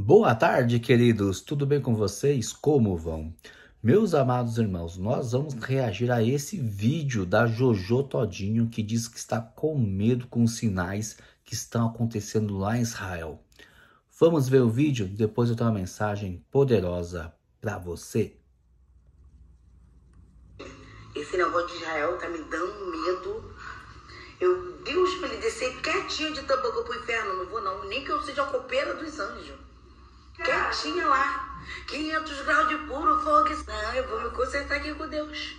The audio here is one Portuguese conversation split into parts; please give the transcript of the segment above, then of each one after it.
Boa tarde, queridos. Tudo bem com vocês? Como vão? Meus amados irmãos, nós vamos reagir a esse vídeo da Jojo Todinho que diz que está com medo com os sinais que estão acontecendo lá em Israel. Vamos ver o vídeo, depois eu tenho uma mensagem poderosa para você. Esse negócio de Israel tá me dando medo. Eu, Deus, para ele descer quietinho de para pro inferno, não vou não, nem que eu seja a copeira dos anjos quietinha lá, 500 graus de puro fogo. Não, ah, eu vou me consertar aqui com Deus.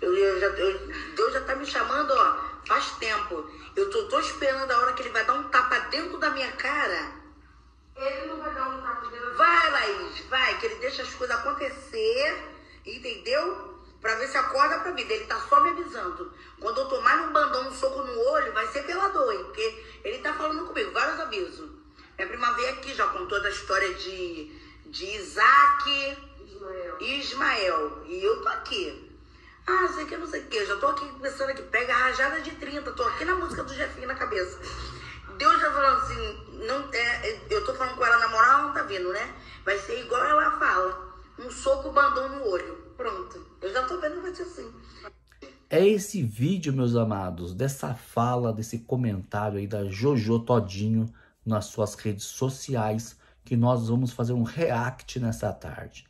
Eu, eu já, eu, Deus já tá me chamando, ó, faz tempo. Eu tô, tô esperando a hora que ele vai dar um tapa dentro da minha cara. Ele não vai dar um tapa dentro da Vai, Laís, vai, que ele deixa as coisas acontecer, entendeu? Pra ver se acorda pra vida. Ele tá só me avisando. Quando eu tomar um bandão, um soco no olho, vai ser pela dor, hein? Porque ele tá falando comigo, vários avisos. É uma vez aqui, já contou a história de, de Isaac Ismael. Ismael. E eu tô aqui. Ah, sei que, não sei o que. Já tô aqui começando aqui. Pega a rajada de 30. Tô aqui na música do Jefinho na cabeça. Deus já tá falando assim, não, é, é, eu tô falando com ela na moral, não tá vindo, né? Vai ser igual ela fala. Um soco bandão no olho. Pronto. Eu já tô vendo vai ser assim. É esse vídeo, meus amados, dessa fala, desse comentário aí da Jojo Todinho nas suas redes sociais, que nós vamos fazer um react nessa tarde.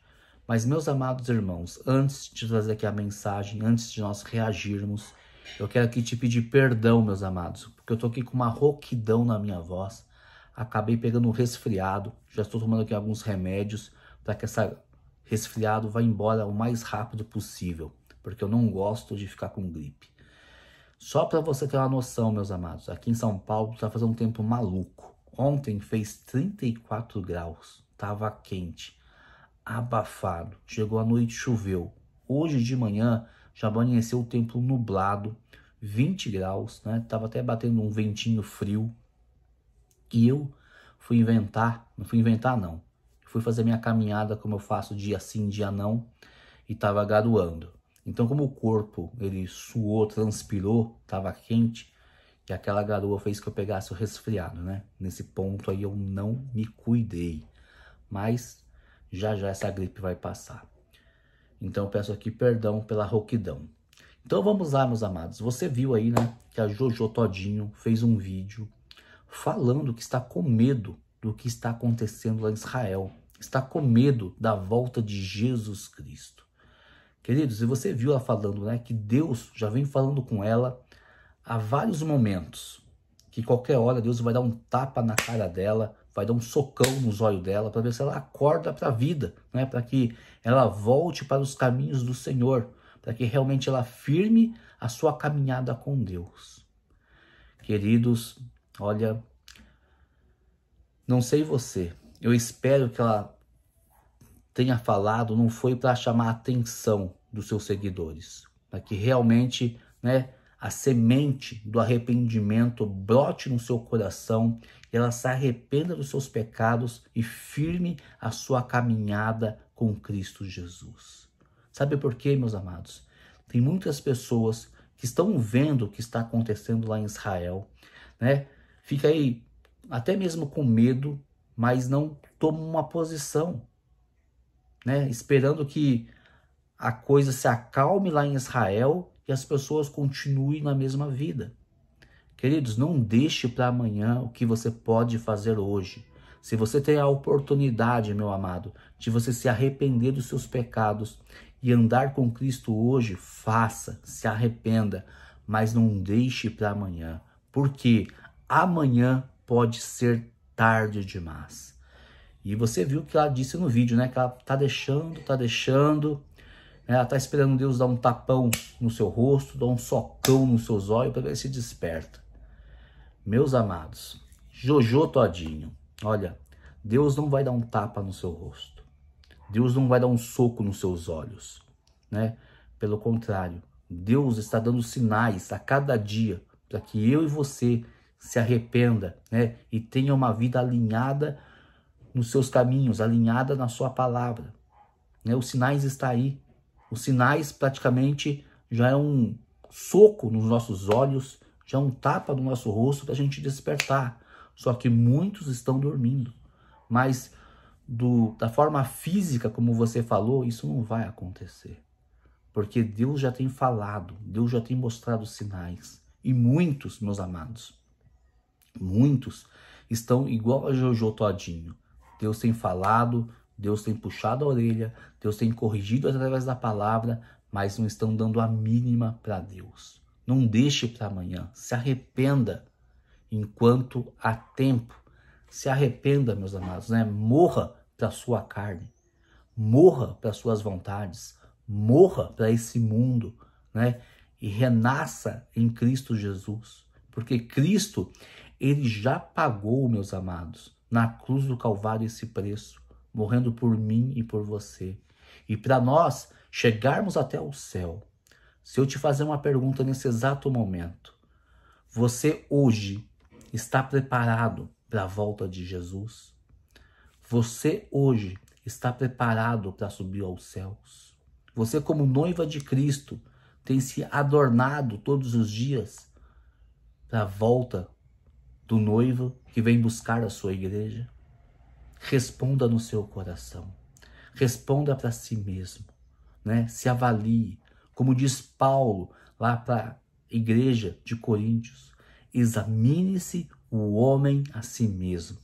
Mas, meus amados irmãos, antes de trazer aqui a mensagem, antes de nós reagirmos, eu quero aqui te pedir perdão, meus amados, porque eu tô aqui com uma rouquidão na minha voz. Acabei pegando um resfriado, já estou tomando aqui alguns remédios para que esse resfriado vá embora o mais rápido possível, porque eu não gosto de ficar com gripe. Só para você ter uma noção, meus amados, aqui em São Paulo está fazendo um tempo maluco. Ontem fez 34 graus, estava quente, abafado. Chegou a noite, choveu. Hoje de manhã já amanheceu o tempo nublado, 20 graus, né? Tava até batendo um ventinho frio. E eu fui inventar, não fui inventar não. Fui fazer minha caminhada como eu faço dia sim, dia não, e tava graduando. Então, como o corpo ele suou, transpirou, tava quente, que aquela garoa fez que eu pegasse o resfriado, né? Nesse ponto aí eu não me cuidei. Mas já já essa gripe vai passar. Então eu peço aqui perdão pela rouquidão. Então vamos lá, meus amados. Você viu aí, né, que a Jojo Todinho fez um vídeo falando que está com medo do que está acontecendo lá em Israel. Está com medo da volta de Jesus Cristo. Queridos, e você viu ela falando, né, que Deus já vem falando com ela há vários momentos que qualquer hora Deus vai dar um tapa na cara dela, vai dar um socão nos olhos dela para ver se ela acorda para a vida, né? Para que ela volte para os caminhos do Senhor, para que realmente ela firme a sua caminhada com Deus. Queridos, olha, não sei você, eu espero que ela tenha falado não foi para chamar a atenção dos seus seguidores, para que realmente, né, a semente do arrependimento brote no seu coração, e ela se arrependa dos seus pecados e firme a sua caminhada com Cristo Jesus. Sabe por quê, meus amados? Tem muitas pessoas que estão vendo o que está acontecendo lá em Israel, né? Fica aí até mesmo com medo, mas não toma uma posição, né? Esperando que a coisa se acalme lá em Israel que as pessoas continuem na mesma vida. Queridos, não deixe para amanhã o que você pode fazer hoje. Se você tem a oportunidade, meu amado, de você se arrepender dos seus pecados e andar com Cristo hoje, faça, se arrependa, mas não deixe para amanhã, porque amanhã pode ser tarde demais. E você viu o que ela disse no vídeo, né? Que ela tá deixando, tá deixando, ela está esperando Deus dar um tapão no seu rosto, dar um socão nos seus olhos para ver se desperta. Meus amados, Jojo Todinho, olha, Deus não vai dar um tapa no seu rosto. Deus não vai dar um soco nos seus olhos, né? Pelo contrário, Deus está dando sinais a cada dia para que eu e você se arrependa, né? E tenha uma vida alinhada nos seus caminhos, alinhada na sua palavra. Né? Os sinais estão aí. Os sinais praticamente já é um soco nos nossos olhos, já é um tapa no nosso rosto para a gente despertar. Só que muitos estão dormindo. Mas do, da forma física, como você falou, isso não vai acontecer. Porque Deus já tem falado, Deus já tem mostrado sinais. E muitos, meus amados, muitos estão igual a Jojo Todinho. Deus tem falado, Deus tem puxado a orelha, Deus tem corrigido através da palavra, mas não estão dando a mínima para Deus. Não deixe para amanhã, se arrependa enquanto há tempo. Se arrependa, meus amados, né? Morra para sua carne, morra para suas vontades, morra para esse mundo, né? E renasça em Cristo Jesus, porque Cristo ele já pagou, meus amados, na cruz do Calvário esse preço morrendo por mim e por você. E para nós chegarmos até o céu, se eu te fazer uma pergunta nesse exato momento, você hoje está preparado para a volta de Jesus? Você hoje está preparado para subir aos céus? Você, como noiva de Cristo, tem se adornado todos os dias para a volta do noivo que vem buscar a sua igreja? Responda no seu coração. Responda para si mesmo, né? Se avalie. Como diz Paulo lá para a igreja de Coríntios, examine-se o homem a si mesmo.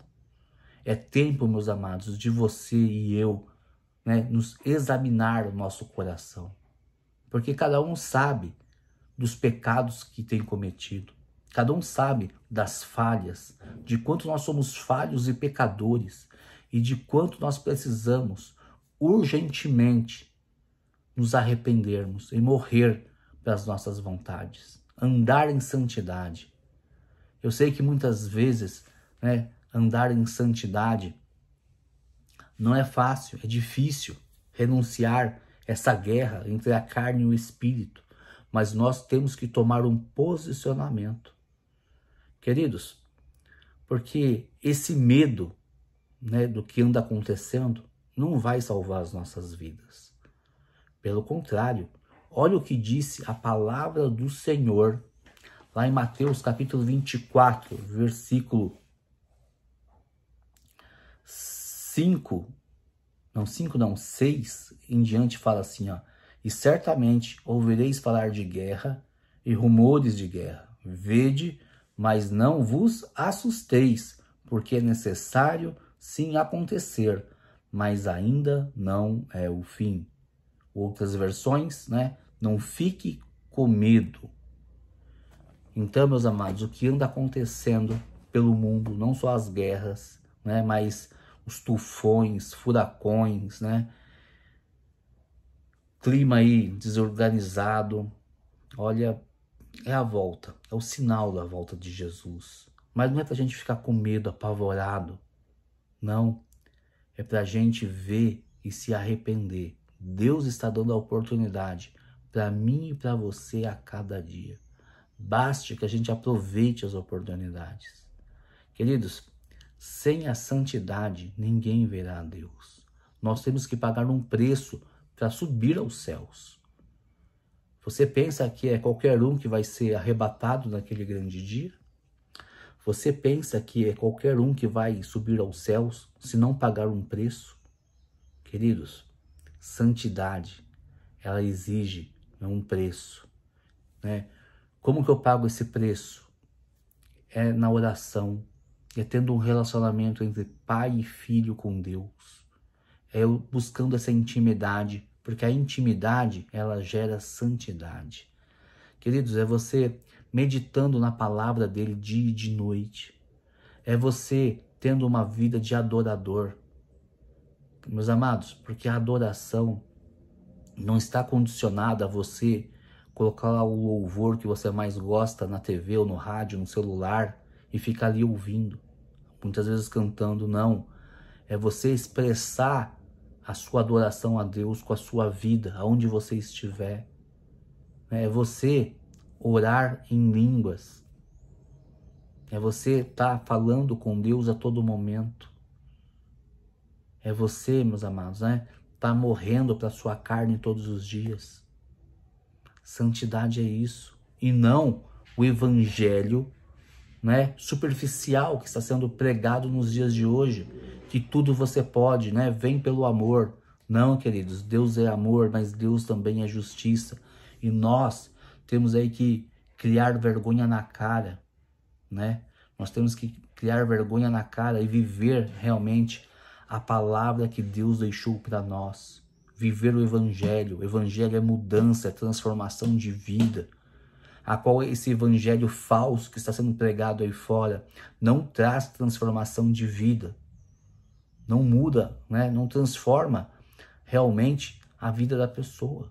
É tempo, meus amados, de você e eu né, nos examinar o nosso coração. Porque cada um sabe dos pecados que tem cometido. Cada um sabe das falhas, de quanto nós somos falhos e pecadores e de quanto nós precisamos urgentemente nos arrependermos e morrer pelas nossas vontades, andar em santidade. Eu sei que muitas vezes, né, andar em santidade não é fácil, é difícil renunciar essa guerra entre a carne e o espírito, mas nós temos que tomar um posicionamento. Queridos, porque esse medo né, do que anda acontecendo não vai salvar as nossas vidas. Pelo contrário, olha o que disse a palavra do Senhor lá em Mateus capítulo 24, versículo 5, não 5 não, 6 em diante fala assim, ó: "E certamente ouvireis falar de guerra e rumores de guerra. Vede, mas não vos assusteis, porque é necessário sim acontecer, mas ainda não é o fim. Outras versões, né? Não fique com medo. Então, meus amados, o que anda acontecendo pelo mundo, não só as guerras, né, mas os tufões, furacões, né? Clima aí desorganizado. Olha, é a volta, é o sinal da volta de Jesus. Mas não é para a gente ficar com medo, apavorado, não. É para a gente ver e se arrepender. Deus está dando a oportunidade para mim e para você a cada dia. Baste que a gente aproveite as oportunidades. Queridos, sem a santidade ninguém verá a Deus. Nós temos que pagar um preço para subir aos céus. Você pensa que é qualquer um que vai ser arrebatado naquele grande dia? Você pensa que é qualquer um que vai subir aos céus se não pagar um preço? Queridos, santidade, ela exige né, um preço. Né? Como que eu pago esse preço? É na oração, é tendo um relacionamento entre pai e filho com Deus, é eu buscando essa intimidade, porque a intimidade ela gera santidade. Queridos, é você meditando na palavra dele dia e de noite. É você tendo uma vida de adorador. Meus amados, porque a adoração não está condicionada a você colocar o louvor que você mais gosta na TV ou no rádio, no celular e ficar ali ouvindo, muitas vezes cantando, não. É você expressar a sua adoração a Deus com a sua vida, aonde você estiver. É você orar em línguas. É você estar tá falando com Deus a todo momento. É você, meus amados, né? Tá morrendo para sua carne todos os dias. Santidade é isso e não o evangelho, né, superficial que está sendo pregado nos dias de hoje, que tudo você pode, né, vem pelo amor. Não, queridos, Deus é amor, mas Deus também é justiça. E nós temos aí que criar vergonha na cara, né? Nós temos que criar vergonha na cara e viver realmente a palavra que Deus deixou para nós. Viver o Evangelho. O Evangelho é mudança, é transformação de vida. A qual esse Evangelho falso que está sendo pregado aí fora não traz transformação de vida. Não muda, né? não transforma realmente a vida da pessoa.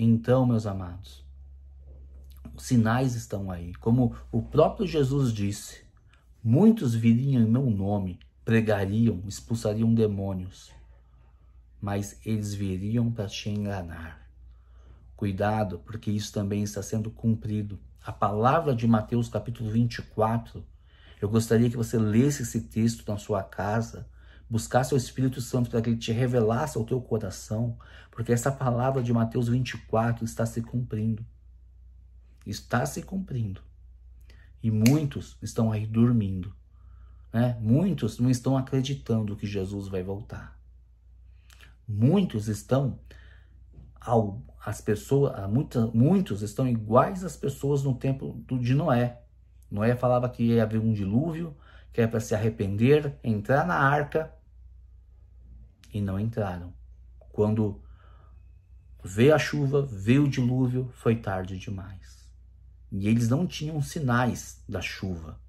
Então, meus amados, os sinais estão aí. Como o próprio Jesus disse, muitos viriam em meu nome, pregariam, expulsariam demônios, mas eles viriam para te enganar. Cuidado, porque isso também está sendo cumprido. A palavra de Mateus capítulo 24, eu gostaria que você lesse esse texto na sua casa, buscar seu Espírito Santo para que ele te revelasse ao teu coração, porque essa palavra de Mateus 24 está se cumprindo. Está se cumprindo. E muitos estão aí dormindo. Né? Muitos não estão acreditando que Jesus vai voltar. Muitos estão ao, as pessoas, muita, muitos estão iguais às pessoas no tempo do, de Noé. Noé falava que ia haver um dilúvio, que era para se arrepender, entrar na arca e não entraram. Quando veio a chuva, veio o dilúvio, foi tarde demais. E eles não tinham sinais da chuva.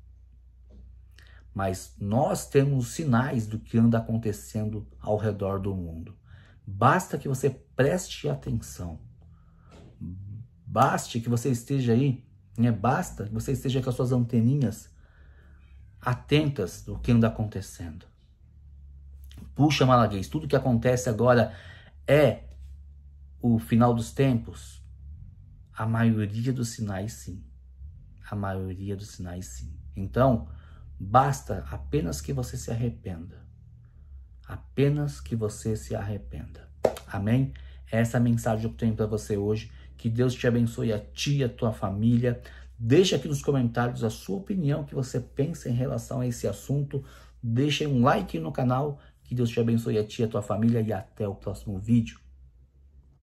Mas nós temos sinais do que anda acontecendo ao redor do mundo. Basta que você preste atenção. Baste que você esteja aí, né? basta que você esteja com as suas anteninhas atentas do que anda acontecendo. Puxa Malaguês, tudo que acontece agora é o final dos tempos? A maioria dos sinais, sim. A maioria dos sinais, sim. Então, basta apenas que você se arrependa. Apenas que você se arrependa. Amém? Essa é a mensagem que eu tenho para você hoje. Que Deus te abençoe a ti, e a tua família. Deixe aqui nos comentários a sua opinião, que você pensa em relação a esse assunto. Deixe um like no canal que Deus te abençoe a ti, a tua família e até o próximo vídeo.